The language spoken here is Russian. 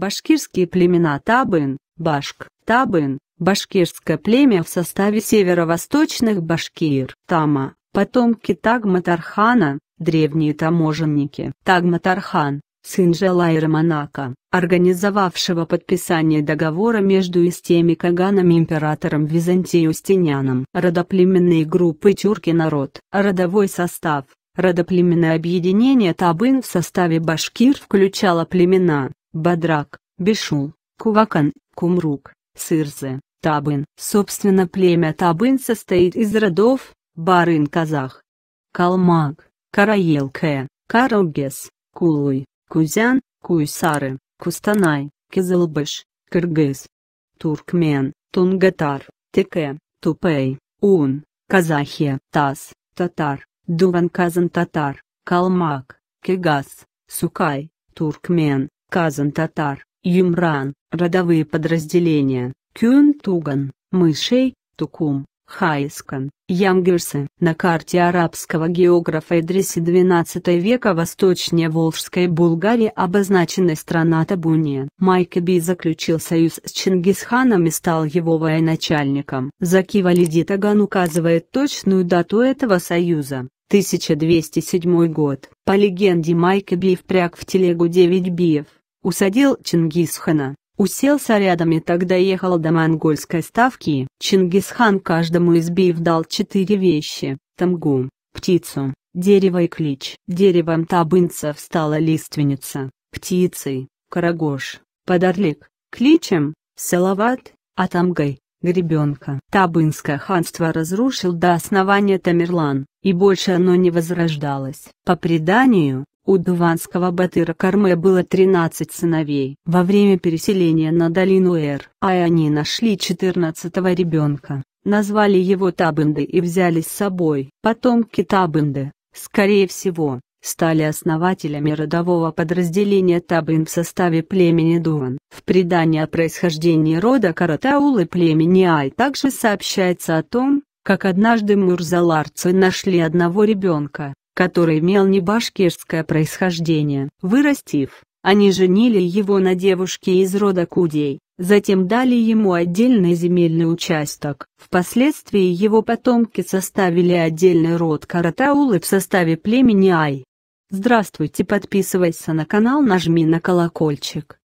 Башкирские племена Табын, Башк, Табын, башкирское племя в составе северо-восточных башкир, Тама, потомки Тагматархана, древние таможенники. Тагматархан, сын Желайра Монако, организовавшего подписание договора между истеми Каганом и императором Византии Устиняном. Родоплеменные группы тюрки народ. Родовой состав. Родоплеменное объединение Табын в составе башкир включало племена Бадрак, Бешул, Кувакан, Кумрук, Сырзе, Табын. Собственно племя Табын состоит из родов, Барын-Казах, Калмак, Караелке, Карагес, Кулуй, Кузян, Куйсары, Кустанай, Кизылбыш, Кыргыз, Туркмен, Тунгатар, Теке, Тупей, Ун, Казахия, Таз, Татар, Дуван-Казан-Татар, Калмак, Кигас, Сукай, Туркмен, казан-татар, юмран, родовые подразделения, Кюнтуган, мышей, тукум, хайскан, ямгерсы. На карте арабского географа Идриси XII века восточнее Волжской Булгарии обозначена страна Табуния. Майкаби заключил союз с Чингисханом и стал его военачальником. Заки Валиди Таган указывает точную дату этого союза. 1207 год. По легенде Майкаби впряг в телегу 9 биев усадил Чингисхана, уселся рядом и тогда ехал до монгольской ставки. Чингисхан каждому из биев дал четыре вещи – тамгу, птицу, дерево и клич. Деревом табынцев стала лиственница, птицей – карагош, подорлик, кличем – салават, а тамгой – гребенка. Табынское ханство разрушил до основания Тамерлан, и больше оно не возрождалось. По преданию, у дуванского батыра Карме было 13 сыновей. Во время переселения на долину Эр, а они нашли 14 ребенка, назвали его Табынды и взяли с собой. Потомки Табынды, скорее всего, стали основателями родового подразделения Табын в составе племени Дуван. В предании о происхождении рода Каратаулы племени Ай также сообщается о том, как однажды мурзаларцы нашли одного ребенка, который имел не башкирское происхождение. Вырастив, они женили его на девушке из рода Кудей, затем дали ему отдельный земельный участок. Впоследствии его потомки составили отдельный род Каратаулы в составе племени Ай. Здравствуйте, подписывайся на канал, нажми на колокольчик.